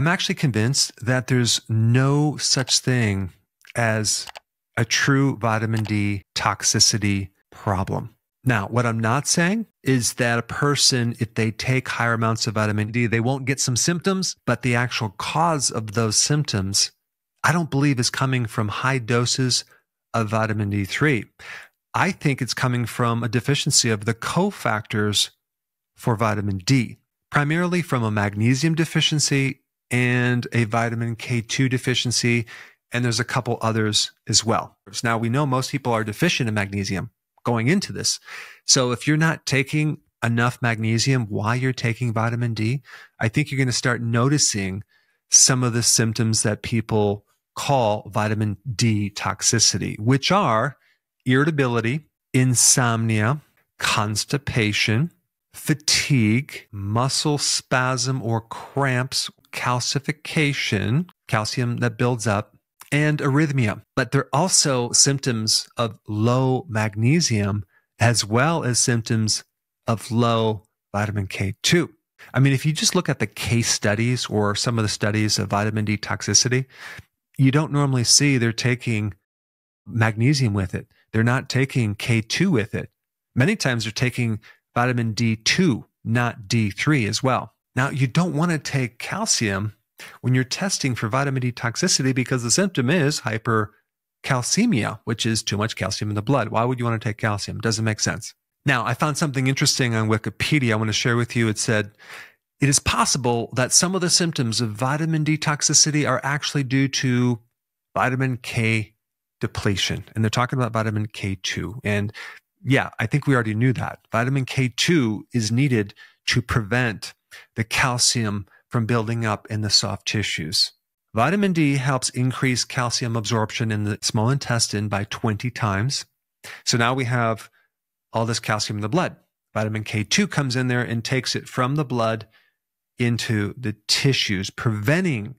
I'm actually convinced that there's no such thing as a true vitamin D toxicity problem. Now, what I'm not saying is that a person, if they take higher amounts of vitamin D, they won't get some symptoms, but the actual cause of those symptoms, I don't believe is coming from high doses of vitamin D3. I think it's coming from a deficiency of the cofactors for vitamin D, primarily from a magnesium deficiency and a vitamin K2 deficiency. And there's a couple others as well. Now we know most people are deficient in magnesium going into this. So if you're not taking enough magnesium while you're taking vitamin D, I think you're going to start noticing some of the symptoms that people call vitamin D toxicity, which are irritability, insomnia, constipation, fatigue, muscle spasm or cramps calcification, calcium that builds up, and arrhythmia. But they're also symptoms of low magnesium as well as symptoms of low vitamin K2. I mean, if you just look at the case studies or some of the studies of vitamin D toxicity, you don't normally see they're taking magnesium with it. They're not taking K2 with it. Many times they're taking vitamin D2, not D3 as well. Now, you don't want to take calcium when you're testing for vitamin D toxicity because the symptom is hypercalcemia, which is too much calcium in the blood. Why would you want to take calcium? Doesn't make sense. Now, I found something interesting on Wikipedia I want to share with you. It said, it is possible that some of the symptoms of vitamin D toxicity are actually due to vitamin K depletion. And they're talking about vitamin K2. And yeah, I think we already knew that. Vitamin K2 is needed to prevent the calcium from building up in the soft tissues. Vitamin D helps increase calcium absorption in the small intestine by 20 times. So now we have all this calcium in the blood. Vitamin K2 comes in there and takes it from the blood into the tissues, preventing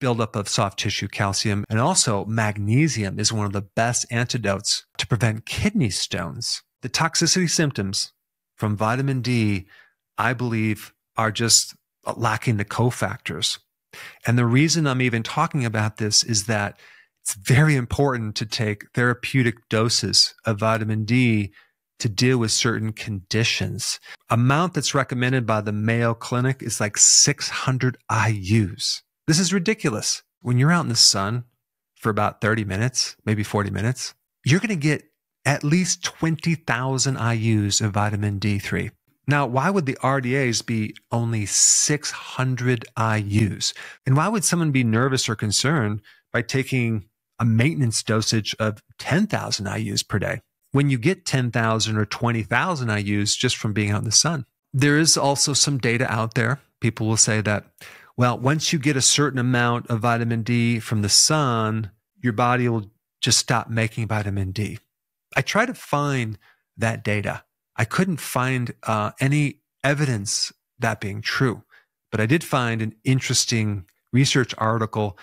buildup of soft tissue calcium. And also, magnesium is one of the best antidotes to prevent kidney stones. The toxicity symptoms from vitamin D I believe are just lacking the cofactors. And the reason I'm even talking about this is that it's very important to take therapeutic doses of vitamin D to deal with certain conditions. Amount that's recommended by the Mayo Clinic is like 600 IUs. This is ridiculous. When you're out in the sun for about 30 minutes, maybe 40 minutes, you're going to get at least 20,000 IUs of vitamin D3. Now, why would the RDAs be only 600 IUs? And why would someone be nervous or concerned by taking a maintenance dosage of 10,000 IUs per day when you get 10,000 or 20,000 IUs just from being out in the sun? There is also some data out there. People will say that, well, once you get a certain amount of vitamin D from the sun, your body will just stop making vitamin D. I try to find that data I couldn't find uh, any evidence that being true, but I did find an interesting research article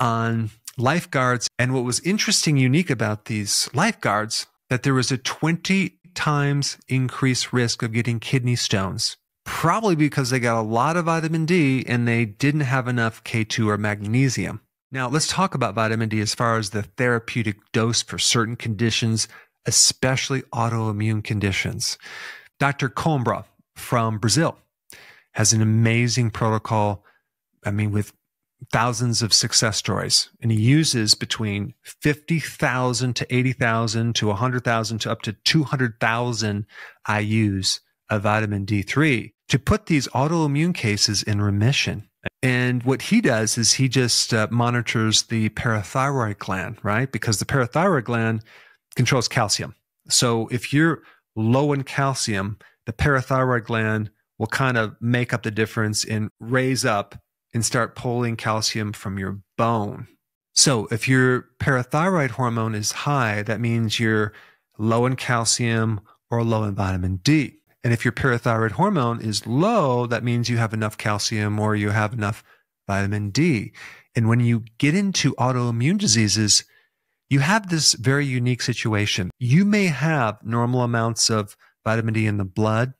on lifeguards. And what was interesting, unique about these lifeguards, that there was a 20 times increased risk of getting kidney stones, probably because they got a lot of vitamin D and they didn't have enough K2 or magnesium. Now, let's talk about vitamin D as far as the therapeutic dose for certain conditions especially autoimmune conditions. Dr. Combra from Brazil has an amazing protocol. I mean, with thousands of success stories, and he uses between 50,000 to 80,000 to 100,000 to up to 200,000 IUs of vitamin D3 to put these autoimmune cases in remission. And what he does is he just uh, monitors the parathyroid gland, right? Because the parathyroid gland controls calcium. So if you're low in calcium, the parathyroid gland will kind of make up the difference and raise up and start pulling calcium from your bone. So if your parathyroid hormone is high, that means you're low in calcium or low in vitamin D. And if your parathyroid hormone is low, that means you have enough calcium or you have enough vitamin D. And when you get into autoimmune diseases, you have this very unique situation. You may have normal amounts of vitamin D in the blood,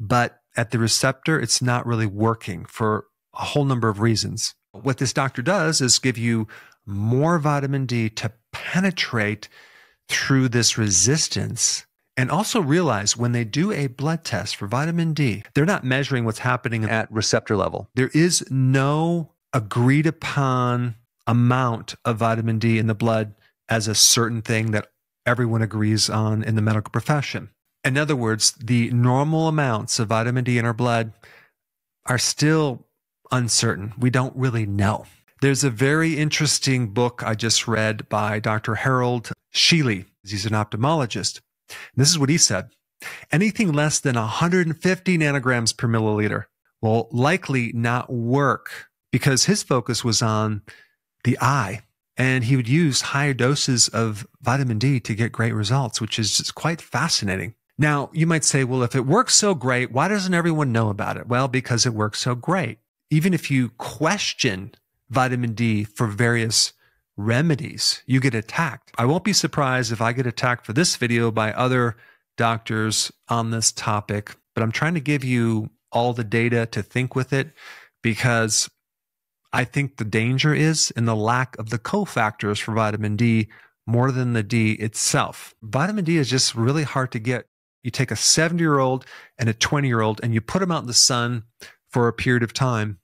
but at the receptor, it's not really working for a whole number of reasons. What this doctor does is give you more vitamin D to penetrate through this resistance. And also realize when they do a blood test for vitamin D, they're not measuring what's happening at receptor level. There is no agreed upon amount of vitamin D in the blood as a certain thing that everyone agrees on in the medical profession. In other words, the normal amounts of vitamin D in our blood are still uncertain. We don't really know. There's a very interesting book I just read by Dr. Harold Sheely. He's an ophthalmologist. This is what he said. Anything less than 150 nanograms per milliliter will likely not work because his focus was on the eye and he would use higher doses of vitamin D to get great results, which is just quite fascinating. Now, you might say, well, if it works so great, why doesn't everyone know about it? Well, because it works so great. Even if you question vitamin D for various remedies, you get attacked. I won't be surprised if I get attacked for this video by other doctors on this topic, but I'm trying to give you all the data to think with it because I think the danger is in the lack of the cofactors for vitamin D more than the D itself. Vitamin D is just really hard to get. You take a 70 year old and a 20 year old and you put them out in the sun for a period of time.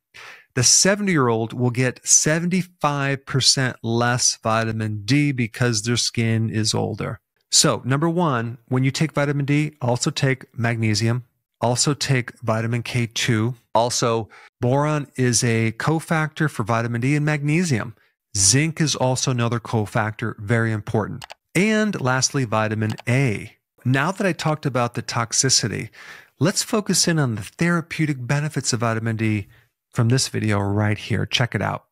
The 70 year old will get 75% less vitamin D because their skin is older. So, number one, when you take vitamin D, also take magnesium, also, take vitamin K2. Also, boron is a cofactor for vitamin D and magnesium. Zinc is also another cofactor, very important. And lastly, vitamin A. Now that I talked about the toxicity, let's focus in on the therapeutic benefits of vitamin D from this video right here. Check it out.